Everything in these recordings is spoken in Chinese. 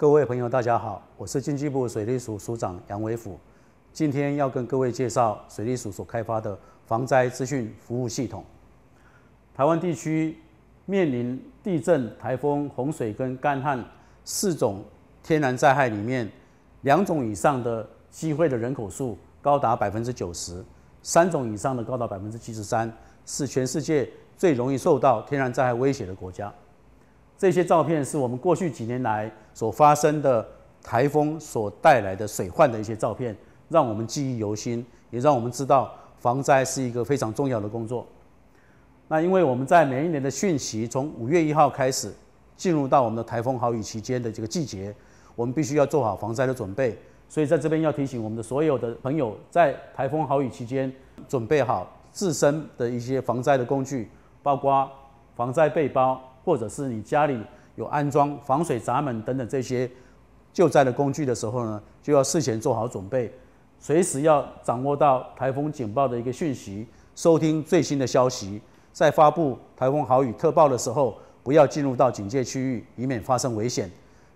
各位朋友，大家好，我是经济部水利署署长杨伟虎，今天要跟各位介绍水利署所开发的防灾资讯服务系统。台湾地区面临地震、台风、洪水跟干旱四种天然灾害里面，两种以上的机会的人口数高达百分之九十，三种以上的高达百分之七十三，是全世界最容易受到天然灾害威胁的国家。这些照片是我们过去几年来所发生的台风所带来的水患的一些照片，让我们记忆犹新，也让我们知道防灾是一个非常重要的工作。那因为我们在每一年的汛期，从五月一号开始进入到我们的台风豪雨期间的这个季节，我们必须要做好防灾的准备。所以在这边要提醒我们的所有的朋友，在台风豪雨期间准备好自身的一些防灾的工具，包括防灾背包。或者是你家里有安装防水闸门等等这些救灾的工具的时候呢，就要事前做好准备，随时要掌握到台风警报的一个讯息，收听最新的消息，在发布台风豪雨特报的时候，不要进入到警戒区域，以免发生危险。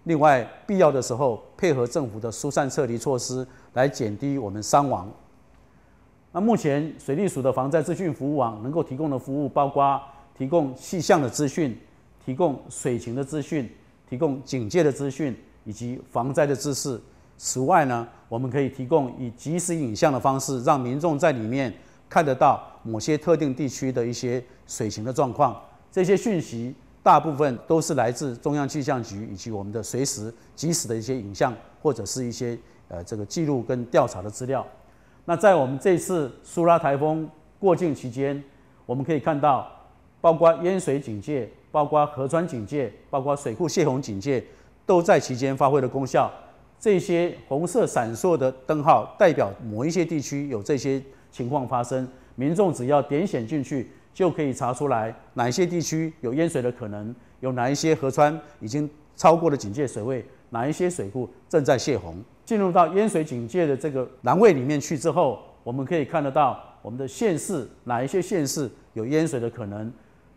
另外，必要的时候配合政府的疏散撤离措施，来减低我们伤亡。那目前水利署的防灾资讯服务网能够提供的服务，包括提供气象的资讯。提供水情的资讯，提供警戒的资讯，以及防灾的知识。此外呢，我们可以提供以即时影像的方式，让民众在里面看得到某些特定地区的一些水情的状况。这些讯息大部分都是来自中央气象局以及我们的随时即时的一些影像，或者是一些呃这个记录跟调查的资料。那在我们这次苏拉台风过境期间，我们可以看到。包括淹水警戒、包括河川警戒、包括水库泄洪警戒，都在其间发挥了功效。这些红色闪烁的灯号代表某一些地区有这些情况发生。民众只要点选进去，就可以查出来哪些地区有淹水的可能，有哪一些河川已经超过了警戒水位，哪一些水库正在泄洪。进入到淹水警戒的这个栏位里面去之后，我们可以看得到我们的县市，哪一些县市有淹水的可能。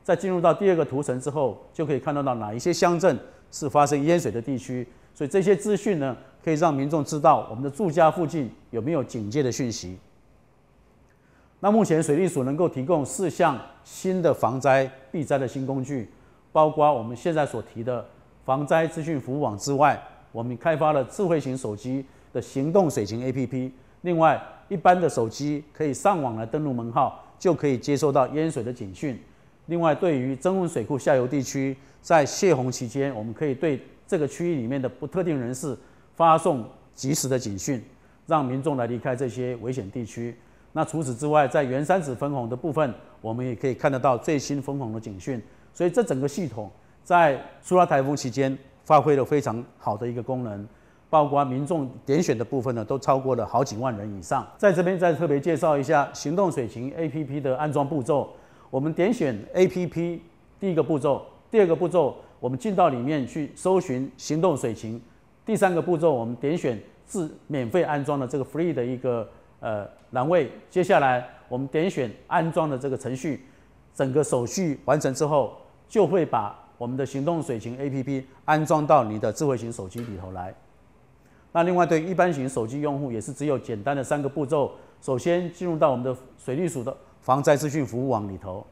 在进入到第二个图层之后，就可以看得到哪一些乡镇是发生淹水的地区。所以这些资讯呢，可以让民众知道我们的住家附近有没有警戒的讯息。那目前水利署能够提供四项新的防灾避灾的新工具，包括我们现在所提的防灾资讯服务网之外，我们开发了智慧型手机的行动水情 APP。另外一般的手机可以上网来登录门号，就可以接收到淹水的警讯。另外，对于增温水库下游地区，在泄洪期间，我们可以对这个区域里面的不特定人士发送及时的警讯，让民众来离开这些危险地区。那除此之外，在原山子分洪的部分，我们也可以看得到最新分洪的警讯。所以，这整个系统在苏拉台风期间发挥了非常好的一个功能，包括民众点选的部分呢，都超过了好几万人以上。在这边再特别介绍一下行动水情 APP 的安装步骤。我们点选 APP，第一个步骤，第二个步骤，我们进到里面去搜寻行动水情，第三个步骤，我们点选自免费安装的这个 Free 的一个呃栏位，接下来我们点选安装的这个程序，整个手续完成之后，就会把我们的行动水情 APP 安装到你的智慧型手机里头来。那另外对一般型手机用户也是只有简单的三个步骤，首先进入到我们的水利署的。防灾资讯服务网里头，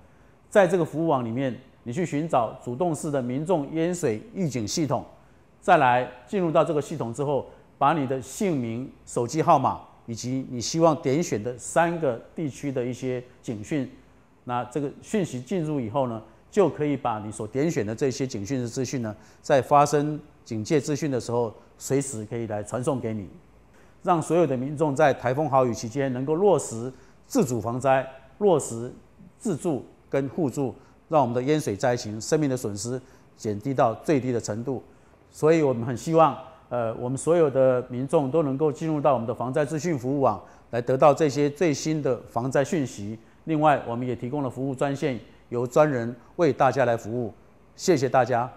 在这个服务网里面，你去寻找主动式的民众淹水预警系统，再来进入到这个系统之后，把你的姓名、手机号码以及你希望点选的三个地区的一些警讯，那这个讯息进入以后呢，就可以把你所点选的这些警讯的资讯呢，在发生警戒资讯的时候，随时可以来传送给你，让所有的民众在台风豪雨期间能够落实自主防灾。落实自助跟互助，让我们的淹水灾情、生命的损失减低到最低的程度。所以我们很希望，呃，我们所有的民众都能够进入到我们的防灾资讯服务网，来得到这些最新的防灾讯息。另外，我们也提供了服务专线，由专人为大家来服务。谢谢大家。